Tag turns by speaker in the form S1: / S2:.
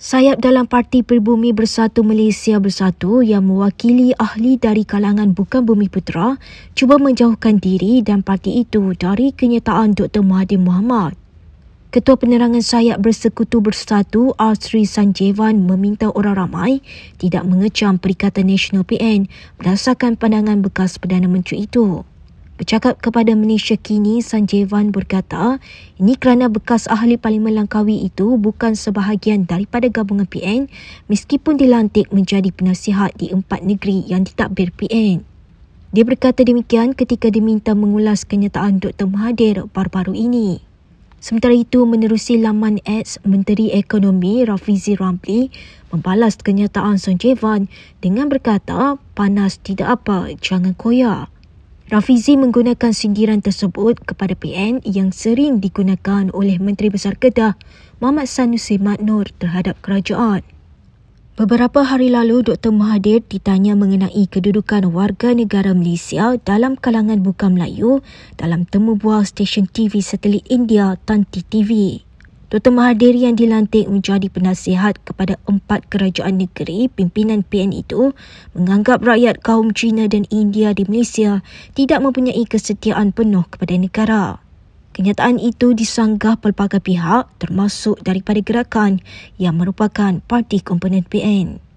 S1: Sayap dalam Parti Peribumi Bersatu Malaysia Bersatu yang mewakili ahli dari kalangan bukan bumi putera cuba menjauhkan diri dan parti itu dari kenyataan Dr. Mahathir Mohamad. Ketua Penerangan Sayap Bersekutu Bersatu Asri Sanjevan meminta orang ramai tidak mengecam Perikatan Nasional PN berdasarkan pandangan bekas Perdana Menteri itu. Bercakap kepada Malaysia Kini, Sanjeevan berkata, ini kerana bekas ahli Parlimen Langkawi itu bukan sebahagian daripada gabungan PN meskipun dilantik menjadi penasihat di empat negeri yang ditakbir PN. Dia berkata demikian ketika diminta mengulas kenyataan Dr. Mahathir baru-baru ini. Sementara itu, menerusi laman ads Menteri Ekonomi Rafizi Ramli membalas kenyataan Sanjeevan dengan berkata, panas tidak apa, jangan koyak. Rafizi menggunakan sindiran tersebut kepada PN yang sering digunakan oleh Menteri Besar Kedah, Mohd Sanusi Matnur terhadap kerajaan. Beberapa hari lalu, Dr. Mahathir ditanya mengenai kedudukan warga negara Malaysia dalam kalangan bukan Melayu dalam temubual stesen TV satelit India Tanti TV. Dr. Mahathir yang dilantik menjadi penasihat kepada empat kerajaan negeri pimpinan PN itu menganggap rakyat kaum China dan India di Malaysia tidak mempunyai kesetiaan penuh kepada negara. Kenyataan itu disanggah pelbagai pihak termasuk daripada gerakan yang merupakan parti komponen PN.